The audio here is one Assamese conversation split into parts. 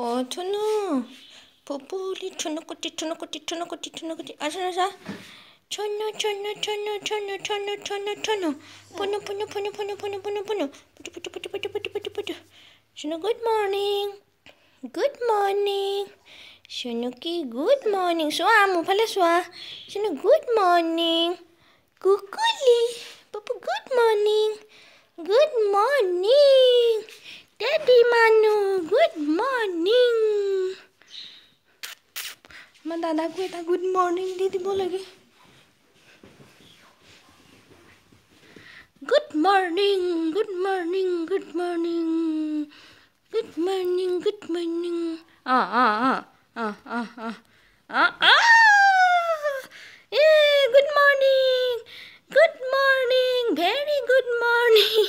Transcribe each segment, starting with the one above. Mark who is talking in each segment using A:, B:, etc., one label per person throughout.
A: Oh, おとのぽぽりとのこてとのこてとのこてとのこてあさらさちょのちょのちょのちょのちょのちょのちょのぽのぽのぽのぽのぽのぽのぽのぽとぽとぽとぽとぽとぽとぽとしの good morning good morning Shunu ki good morning. Swa mo pala swa. Shunu good morning. Kukuli. Papa good morning. Good morning. দাদাক এটা গুড মৰ্ণিং দি দিব লাগে good morning good morning good morning good morning good morning অঁ অঁ অঁ অঁ অঁ অঁ অঁ অঁ এ good morning good morning very good morning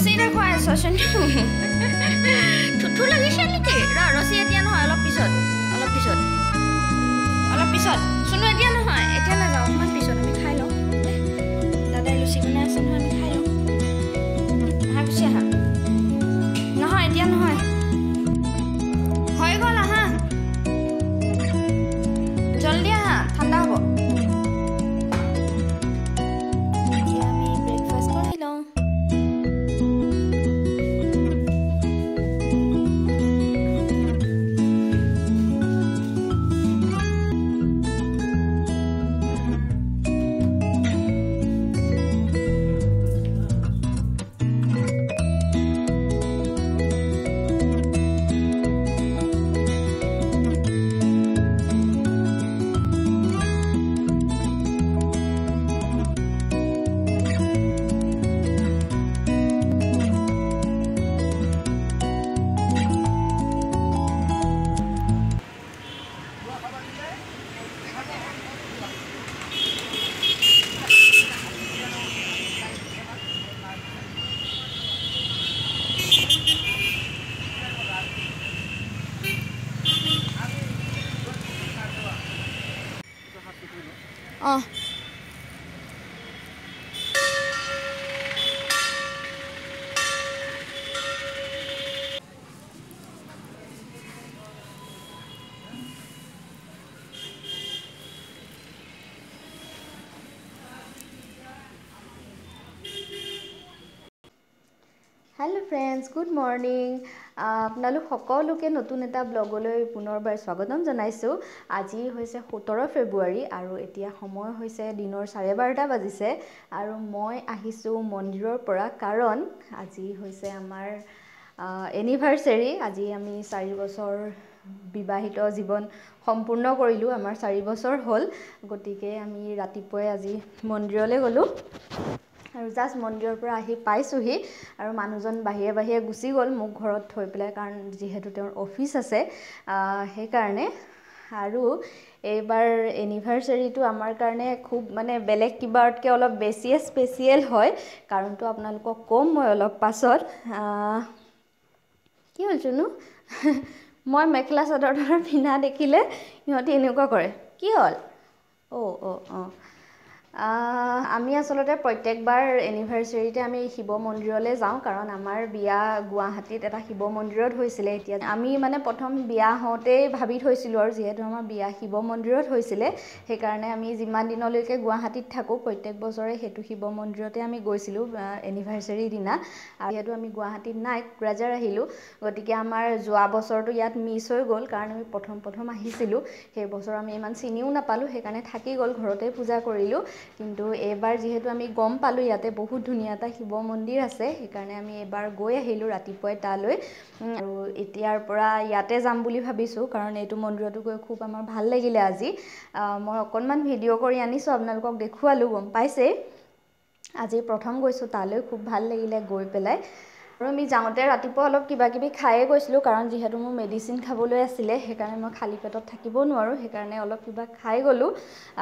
A: ৰছী খোৱাই চচোন থুথু লাগিছে নেকি ৰ ৰছী এতিয়া নহয় অলপ পিছত অলপ পিছত অলপ পিছত চোন এতিয়া নহয় এতিয়া নাযাওঁ অকণমান পিছত আমি খাই লওঁ দাদাই ৰুচি বনাই আছে নহয় আমি খাই লওঁ আহা পিছে আহা নহয় এতিয়া নহয় Oh. hello friends good morning আপোনালোক সকলোকে নতুন এটা ব্লগলৈ পুনৰবাৰ স্বাগতম জনাইছোঁ আজি হৈছে সোতৰ ফেব্ৰুৱাৰী আৰু এতিয়া সময় হৈছে দিনৰ চাৰে বাৰটা বাজিছে আৰু মই আহিছোঁ মন্দিৰৰ পৰা কাৰণ আজি হৈছে আমাৰ এনিভাৰ্চেৰী আজি আমি চাৰি বছৰ বিবাহিত জীৱন সম্পূৰ্ণ কৰিলোঁ আমাৰ চাৰি বছৰ হ'ল গতিকে আমি ৰাতিপুৱাই আজি মন্দিৰলৈ গ'লোঁ আৰু জাষ্ট মন্দিৰৰ পৰা আহি পাইছোঁহি আৰু মানুহজন বাহিৰে বাহিৰে গুচি গ'ল মোক ঘৰত থৈ পেলাই কাৰণ যিহেতু তেওঁৰ অফিচ আছে সেইকাৰণে আৰু এইবাৰ এনিভাৰ্চাৰীটো আমাৰ কাৰণে খুব মানে বেলেগ কিবাতকৈ অলপ বেছিয়ে স্পেচিয়েল হয় কাৰণটো আপোনালোকক ক'ম মই অলপ পাছত কি হ'ল জানো মই মেখেলা চাদৰ পিন্ধা দেখিলে সিহঁতি এনেকুৱা কৰে কি হ'ল অঁ অঁ অঁ আমি আচলতে প্ৰত্যেকবাৰ এনিভাৰ্চেৰিতে আমি শিৱ মন্দিৰলৈ যাওঁ কাৰণ আমাৰ বিয়া গুৱাহাটীত এটা শিৱ মন্দিৰত হৈছিলে এতিয়া আমি মানে প্ৰথম বিয়া হওঁতেই ভাবি থৈছিলোঁ আৰু যিহেতু আমাৰ বিয়া শিৱ মন্দিৰত হৈছিলে সেইকাৰণে আমি যিমান দিনলৈকে গুৱাহাটীত থাকোঁ প্ৰত্যেক বছৰে সেইটো শিৱ মন্দিৰতে আমি গৈছিলোঁ এনিভাৰ্চেৰি দিনা আৰু যিহেতু আমি গুৱাহাটীত নাই কোকৰাঝাৰ আহিলোঁ গতিকে আমাৰ যোৱা বছৰটো ইয়াত মিছ হৈ গ'ল কাৰণ আমি প্ৰথম প্ৰথম আহিছিলোঁ সেই বছৰ আমি ইমান চিনিও নাপালোঁ সেইকাৰণে থাকি গ'ল ঘৰতেই পূজা কৰিলোঁ কিন্তু এইবাৰ যিহেতু আমি গম পালোঁ ইয়াতে বহুত ধুনীয়া এটা শিৱ মন্দিৰ আছে সেইকাৰণে আমি এইবাৰ গৈ আহিলোঁ ৰাতিপুৱাই তালৈ আৰু এতিয়াৰ পৰা ইয়াতে যাম বুলি ভাবিছোঁ কাৰণ এইটো মন্দিৰতো গৈ খুব আমাৰ ভাল লাগিলে আজি মই অকণমান ভিডিঅ' কৰি আনিছোঁ আপোনালোকক দেখুৱালোঁ গম পাইছেই আজি প্ৰথম গৈছোঁ তালৈ খুব ভাল লাগিলে গৈ পেলাই আৰু আমি যাওঁতে ৰাতিপুৱা অলপ কিবা কিবি খায়েই গৈছিলোঁ কাৰণ যিহেতু মোৰ মেডিচিন খাবলৈ আছিলে সেইকাৰণে মই খালী পেটত থাকিব নোৱাৰোঁ সেইকাৰণে অলপ কিবা খাই গ'লোঁ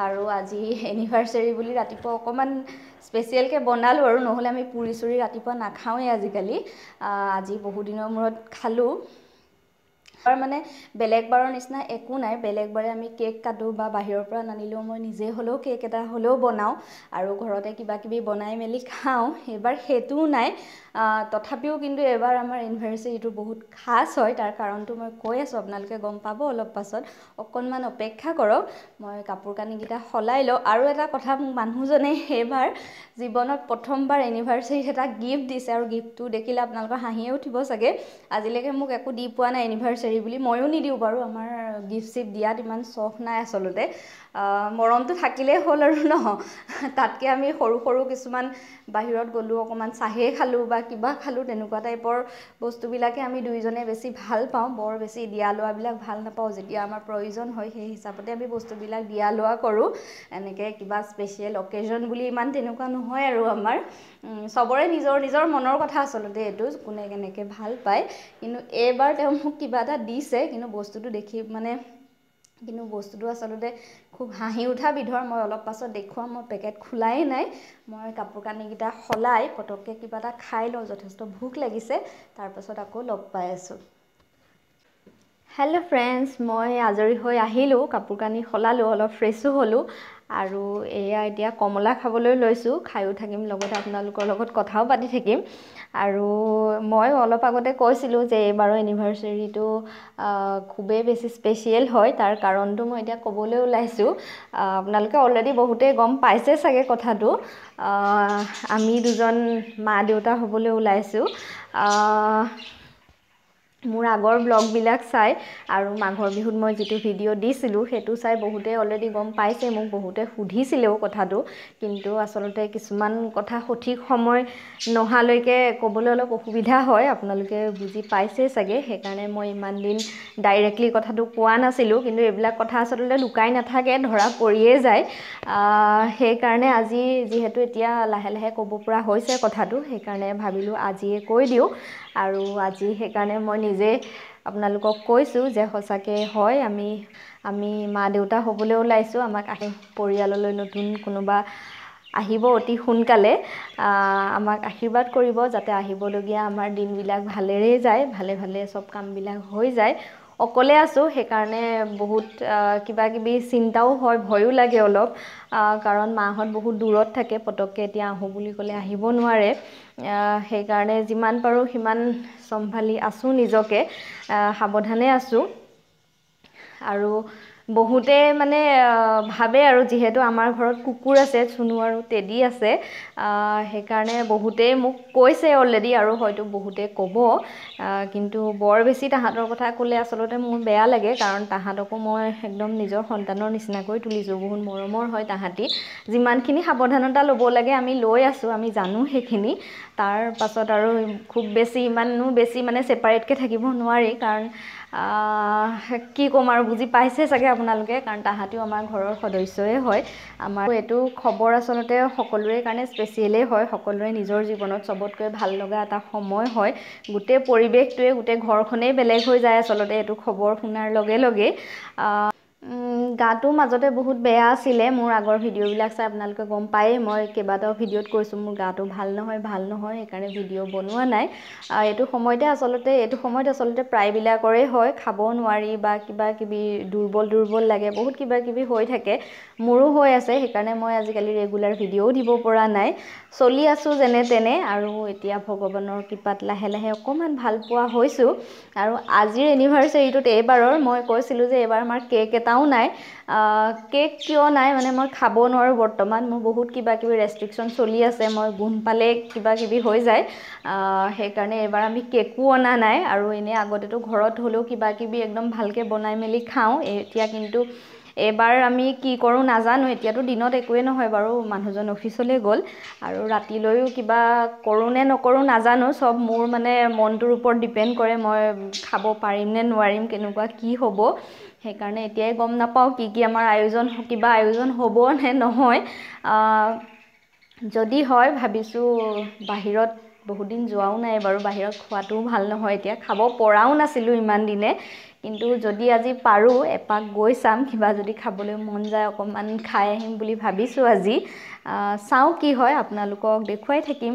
A: আৰু আজি এনিভাৰ্চাৰী বুলি ৰাতিপুৱা অকণমান স্পেচিয়েলকৈ বনালোঁ আৰু নহ'লে আমি পুৰি চুৰি ৰাতিপুৱা নাখাওঁৱেই আজিকালি আজি বহুদিনৰ মূৰত খালোঁ আৰু মানে বেলেগবাৰৰ নিচিনা একো নাই বেলেগবাৰে আমি কেক কাটোঁ বা বাহিৰৰ পৰা নানিলেও মই নিজে হ'লেও কেক এটা হ'লেও বনাওঁ আৰু ঘৰতে কিবা কিবি বনাই মেলি খাওঁ এইবাৰ সেইটোও নাই তথাপিও কিন্তু এবাৰ আমাৰ এনিভাৰ্চেৰিটো বহুত খাচ হয় তাৰ কাৰণটো মই কৈ আছোঁ আপোনালোকে গম পাব অলপ পাছত অকণমান অপেক্ষা কৰক মই কাপোৰ কানিকেইটা সলাই লওঁ আৰু এটা কথা মোক মানুহজনে সেইবাৰ জীৱনত প্ৰথমবাৰ এনিভাৰ্চেৰীত এটা গিফ্ট দিছে আৰু গিফ্টটো দেখিলে আপোনালোকৰ হাঁহিয়ে উঠিব চাগে আজিলৈকে মোক একো দি পোৱা নাই এনিভাৰ্চেৰি বুলি ময়ো নিদিওঁ বাৰু আমাৰ গিফ্ট চিফ্ট দিয়াত ইমান চখ নাই আচলতে মৰমটো থাকিলেই হ'ল আৰু ন তাতকৈ আমি সৰু সৰু কিছুমান বাহিৰত গ'লোঁ অকণমান চাহেই খালোঁ বা বা কিবা খালোঁ তেনেকুৱা টাইপৰ বস্তুবিলাকে আমি দুয়োজনে বেছি ভাল পাওঁ বৰ বেছি দিয়া লোৱাবিলাক ভাল নাপাওঁ যেতিয়া আমাৰ প্ৰয়োজন হয় সেই হিচাপতে আমি বস্তুবিলাক দিয়া লোৱা কৰোঁ এনেকৈ কিবা স্পেচিয়েল অকেজন বুলি ইমান তেনেকুৱা নহয় আৰু আমাৰ চবৰে নিজৰ নিজৰ মনৰ কথা আচলতে এইটো কোনে কেনেকৈ ভাল পায় কিন্তু এইবাৰ তেওঁ মোক কিবা এটা দিছে কিন্তু বস্তুটো দেখি মানে কিন্তু বস্তুটো আচলতে খুব হাঁহি উঠা বিধৰ মই অলপ পাছত দেখুৱাম মই পেকেট খোলাই নাই মই কাপোৰ কানিকেইটা সলাই পটককৈ কিবা এটা খাই লওঁ যথেষ্ট ভোক লাগিছে তাৰপাছত আকৌ লগ পাই আছোঁ হেল্ল' ফ্ৰেণ্ডছ মই আজৰি হৈ আহিলোঁ কাপোৰ কানি সলালোঁ অলপ ফ্ৰেছো হ'লোঁ আৰু এয়া এতিয়া কমলা খাবলৈ লৈছোঁ খায়ো থাকিম লগতে আপোনালোকৰ লগত কথাও পাতি থাকিম আৰু মই অলপ আগতে কৈছিলোঁ যে এইবাৰৰ এনিভাৰ্চেৰিটো খুবেই বেছি স্পেচিয়েল হয় তাৰ কাৰণটো মই এতিয়া ক'বলৈ ওলাইছোঁ আপোনালোকে অলৰেডি বহুতেই গম পাইছে চাগে কথাটো আমি দুজন মা দেউতা হ'বলৈ ওলাইছোঁ মোৰ আগৰ ব্লগবিলাক চাই আৰু মাঘৰ বিহুত মই যিটো ভিডিঅ' দিছিলোঁ সেইটো চাই বহুতে অলৰেডি গম পাইছে মোক বহুতে সুধিছিলেও কথাটো কিন্তু আচলতে কিছুমান কথা সঠিক সময় নহালৈকে ক'বলৈ অলপ অসুবিধা হয় আপোনালোকে বুজি পাইছেই চাগে সেইকাৰণে মই ইমান দিন ডাইৰেক্টলি কথাটো কোৱা নাছিলোঁ কিন্তু এইবিলাক কথা আচলতে লুকাই নাথাকে ধৰা পৰিয়েই যায় সেইকাৰণে আজি যিহেতু এতিয়া লাহে লাহে ক'ব পৰা হৈছে কথাটো সেইকাৰণে ভাবিলোঁ আজিয়ে কৈ দিওঁ আৰু আজি সেইকাৰণে মই নিজেই আপোনালোকক কৈছোঁ যে সঁচাকৈ হয় আমি আমি মা দেউতা হ'বলৈ ওলাইছোঁ আমাক আহি পৰিয়াললৈ নতুন কোনোবা আহিব অতি সোনকালে আমাক আশীৰ্বাদ কৰিব যাতে আহিবলগীয়া আমাৰ দিনবিলাক ভালেৰেই যায় ভালে ভালে চব কামবিলাক হৈ যায় অকলে আছোঁ সেইকাৰণে বহুত কিবা কিবি চিন্তাও হয় ভয়ো লাগে অলপ কাৰণ মাহঁত বহুত দূৰত থাকে পটককৈ এতিয়া আহোঁ বুলি ক'লে আহিব নোৱাৰে সেইকাৰণে যিমান পাৰোঁ সিমান চম্ভালি আছোঁ নিজকে সাৱধানে আছোঁ আৰু বহুতে মানে ভাবে আৰু যিহেতু আমাৰ ঘৰত কুকুৰ আছে চুনু আৰু তেদি আছে সেইকাৰণে বহুতে মোক কৈছে অলৰেডি আৰু হয়তো বহুতে ক'ব কিন্তু বৰ বেছি তাহাঁতৰ কথা ক'লে আচলতে মোৰ বেয়া লাগে কাৰণ তাহাঁতকো মই একদম নিজৰ সন্তানৰ নিচিনাকৈ তুলিছোঁ বহুত মৰমৰ হয় তাহাঁতি যিমানখিনি সাৱধানতা ল'ব লাগে আমি লৈ আছোঁ আমি জানো সেইখিনি তাৰপাছত আৰু খুব বেছি ইমানো বেছি মানে ছেপাৰেটকৈ থাকিব নোৱাৰি কাৰণ কি ক'ম আৰু বুজি পাইছে চাগে আপোনালোকে কাৰণ তাহাঁতিও আমাৰ ঘৰৰ সদস্যই হয় আমাৰ এইটো খবৰ আচলতে সকলোৰে কাৰণে স্পেচিয়েলেই হয় সকলোৰে নিজৰ জীৱনত চবতকৈ ভাল লগা এটা সময় হয় গোটেই পৰিৱেশটোৱে গোটেই ঘৰখনেই বেলেগ হৈ যায় আচলতে এইটো খবৰ শুনাৰ লগে লগেই গাটো মাজতে বহুত বেয়া আছিলে মোৰ আগৰ ভিডিঅ'বিলাক চাই আপোনালোকে গম পায়েই মই কেইবাটাও ভিডিঅ'ত কৈছোঁ মোৰ গাটো ভাল নহয় ভাল নহয় সেইকাৰণে ভিডিঅ' বনোৱা নাই এইটো সময়তে আচলতে এইটো সময়ত আচলতে প্ৰায়বিলাকৰে হয় খাব নোৱাৰি বা কিবা কিবি দুৰ্বল দুৰ্বল লাগে বহুত কিবা কিবি হৈ থাকে মোৰো হৈ আছে সেইকাৰণে মই আজিকালি ৰেগুলাৰ ভিডিঅ'ও দিব পৰা নাই চলি আছোঁ যেনে তেনে আৰু এতিয়া ভগৱানৰ কৃপাত লাহে লাহে অকণমান ভাল পোৱা হৈছোঁ আৰু আজিৰ এনিভাৰ্চেৰীটোত এইবাৰৰ মই কৈছিলোঁ যে এইবাৰ আমাৰ কেক এটাও নাই কেক কিয় নাই মানে মই খাব নোৱাৰোঁ বৰ্তমান মোৰ বহুত কিবা কিবি ৰেষ্ট্ৰিকশ্যন চলি আছে মই গোন পালে কিবা কিবি হৈ যায় সেইকাৰণে এইবাৰ আমি কেকো অনা নাই আৰু এনেই আগতেতো ঘৰত হ'লেও কিবা কিবি একদম ভালকৈ বনাই মেলি খাওঁ এতিয়া কিন্তু এবাৰ আমি কি কৰোঁ নাজানো এতিয়াতো দিনত একোৱেই নহয় বাৰু মানুহজন অফিচলৈ গ'ল আৰু ৰাতিলৈও কিবা কৰোঁ নে নকৰোঁ নাজানো চব মোৰ মানে মনটোৰ ওপৰত ডিপেণ্ড কৰে মই খাব পাৰিম নে নোৱাৰিম কেনেকুৱা কি হ'ব সেইকাৰণে এতিয়াই গম নাপাওঁ কি কি আমাৰ আয়োজন কিবা আয়োজন হ'ব নে নহয় যদি হয় ভাবিছোঁ বাহিৰত বহুদিন যোৱাও নাই বাৰু বাহিৰত খোৱাটোও ভাল নহয় এতিয়া খাব পৰাও নাছিলোঁ ইমান দিনে কিন্তু যদি আজি পাৰোঁ এপাক গৈ চাম কিবা যদি খাবলৈ মন যায় অকণমান খাই আহিম বুলি ভাবিছোঁ আজি চাওঁ কি হয় আপোনালোকক দেখুৱাই থাকিম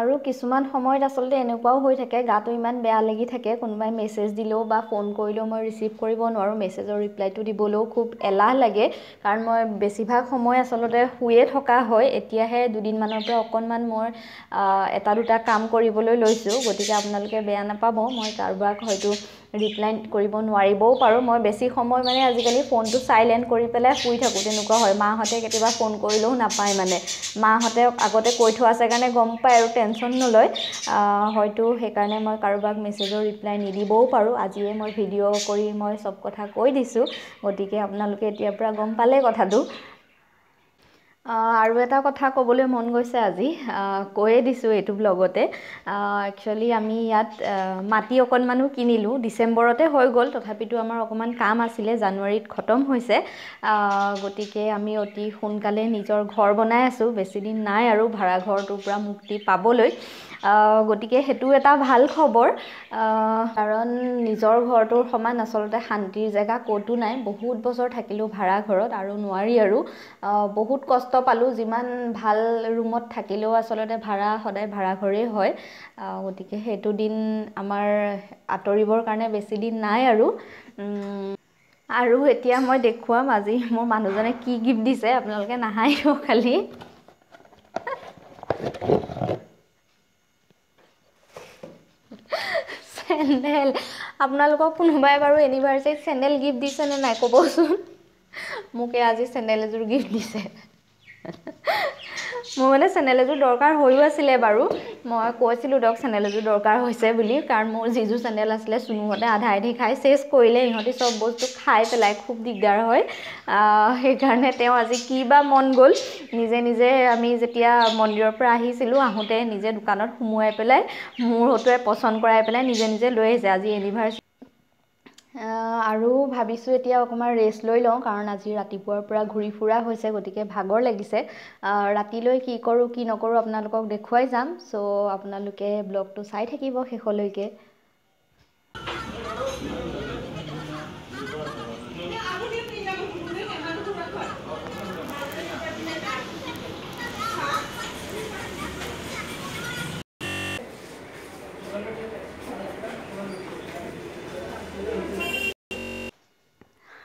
A: আৰু কিছুমান সময়ত আচলতে এনেকুৱাও হৈ থাকে গাটো ইমান বেয়া লাগি থাকে কোনোবাই মেছেজ দিলেও বা ফোন কৰিলেও মই ৰিচিভ কৰিব নোৱাৰোঁ মেছেজৰ ৰিপ্লাইটো দিবলৈও খুব এলাহ লাগে কাৰণ মই বেছিভাগ সময় আচলতে শুয়ে থকা হয় এতিয়াহে দুদিনমানৰ পৰা অকণমান মই এটা দুটা কাম কৰিবলৈ লৈছোঁ গতিকে আপোনালোকে বেয়া নাপাব মই কাৰোবাক হয়তো ৰিপ্লাই কৰিব নোৱাৰিবও পাৰোঁ মই বেছি সময় মানে আজিকালি ফোনটো চাইলেণ্ট কৰি পেলাই শুই থাকোঁ তেনেকুৱা হয় মাহঁতে কেতিয়াবা ফোন কৰিলেও নাপায় মানে মাহঁতে আগতে কৈ থোৱা আছে কাৰণে গম পায় আৰু টেনশ্যন নলয় হয়তো সেইকাৰণে মই কাৰোবাক মেছেজৰ ৰিপ্লাই নিদিবও পাৰোঁ আজিয়ে মই ভিডিঅ' কৰি মই চব কথা কৈ দিছোঁ গতিকে আপোনালোকে এতিয়াৰ পৰা গম পালে কথাটো আৰু এটা কথা ক'বলৈ মন গৈছে আজি কৈয়ে দিছোঁ এইটো ব্লগতে একচুৱেলি আমি ইয়াত মাটি অকণমানো কিনিলোঁ ডিচেম্বৰতে হৈ গ'ল তথাপিতো আমাৰ অকণমান কাম আছিলে জানুৱাৰীত খতম হৈছে গতিকে আমি অতি সোনকালে নিজৰ ঘৰ বনাই আছোঁ বেছিদিন নাই আৰু ভাড়াঘৰটোৰ পৰা মুক্তি পাবলৈ গতিকে সেইটো এটা ভাল খবৰ কাৰণ নিজৰ ঘৰটোৰ সমান আচলতে শান্তিৰ জেগা ক'তো নাই বহুত বছৰ থাকিলোঁ ভাড়া ঘৰত আৰু নোৱাৰি আৰু বহুত কষ্ট পালোঁ যিমান ভাল ৰুমত থাকিলেও আচলতে ভাড়া সদায় ভাড়া ঘৰেই হয় গতিকে সেইটো দিন আমাৰ আঁতৰিবৰ কাৰণে বেছিদিন নাই আৰু আৰু এতিয়া মই দেখুৱাম আজি মোৰ মানুহজনে কি গিফ্ট দিছে আপোনালোকে নাহাই খালি চেণ্ডেল আপোনালোকক কোনোবাই বাৰু এনিভাৰ্চাৰীত চেণ্ডেল গিফ্ট দিছে নে নাই ক'বচোন মোকে আজি চেণ্ডেল এযোৰ গিফ্ট দিছে মোৰ মানে চেনেল এযোৰ দৰকাৰ হৈও আছিলে বাৰু মই কৈছিলোঁ দিয়ক চেনেল এযোৰ দৰকাৰ হৈছে বুলি কাৰণ মোৰ যিযোৰ চেনেল আছিলে চুনুহঁতে আধা আধি খাই চেচ কৰিলে ইহঁতি চব বস্তু খাই পেলাই খুব দিগদাৰ হয় সেইকাৰণে তেওঁ আজি কি বা মন গ'ল নিজে নিজে আমি যেতিয়া মন্দিৰৰ পৰা আহিছিলোঁ আহোঁতে নিজে দোকানত সোমোৱাই পেলাই মোৰ হতুৱাই পচন্দ কৰাই পেলাই নিজে নিজে লৈ আহিছে আজি এনিভাৰ্চেৰী আৰু ভাবিছোঁ এতিয়া অকণমান ৰেষ্ট লৈ লওঁ কাৰণ আজি ৰাতিপুৱাৰ পৰা ঘূৰি ফুৰা হৈছে গতিকে ভাগৰ লাগিছে ৰাতিলৈ কি কৰোঁ কি নকৰোঁ আপোনালোকক দেখুৱাই যাম চ' আপোনালোকে ব্লগটো চাই থাকিব শেষলৈকে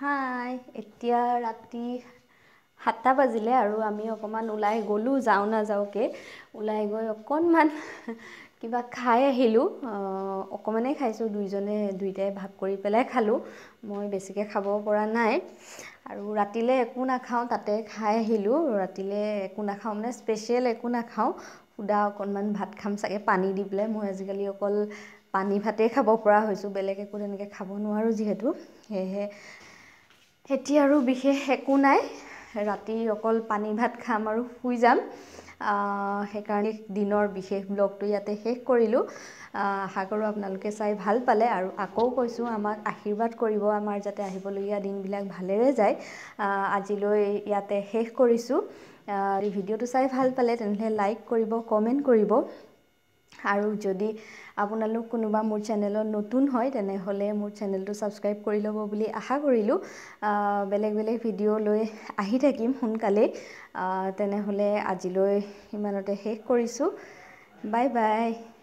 A: হাই এতিয়া ৰাতি সাতটা বাজিলে আৰু আমি অকণমান ওলাই গ'লোঁ যাওঁ নাযাওঁকে ওলাই গৈ অকণমান কিবা খাই আহিলোঁ অকণমানেই খাইছোঁ দুইজনে দুইটাই ভাগ কৰি পেলাই খালোঁ মই বেছিকৈ খাব পৰা নাই আৰু ৰাতিলৈ একো নাখাওঁ তাতে খাই আহিলোঁ ৰাতিলৈ একো নাখাওঁ মানে স্পেচিয়েল একো নাখাওঁ শুদা অকণমান ভাত খাম চাগে পানী দি পেলাই মই আজিকালি অকল পানী ভাতেই খাব পৰা হৈছোঁ বেলেগ একো তেনেকৈ খাব নোৱাৰোঁ যিহেতু সেয়েহে এতিয়া আৰু বিশেষ একো নাই ৰাতি অকল পানী ভাত খাম আৰু শুই যাম সেইকাৰণে দিনৰ বিশেষ ব্লগটো ইয়াতে শেষ কৰিলোঁ আশা কৰোঁ আপোনালোকে চাই ভাল পালে আৰু আকৌ কৈছোঁ আমাক আশীৰ্বাদ কৰিব আমাৰ যাতে আহিবলগীয়া দিনবিলাক ভালেৰে যায় আজিলৈ ইয়াতে শেষ কৰিছোঁ ভিডিঅ'টো চাই ভাল পালে তেনেহ'লে লাইক কৰিব কমেণ্ট কৰিব আৰু যদি আপোনালোক কোনোবা মোৰ চেনেলত নতুন হয় তেনেহ'লে মোৰ চেনেলটো ছাবস্ক্ৰাইব কৰি ল'ব বুলি আশা কৰিলোঁ বেলেগ বেলেগ ভিডিঅ' লৈ আহি থাকিম সোনকালেই তেনেহ'লে আজিলৈ ইমানতে শেষ কৰিছোঁ বাই বাই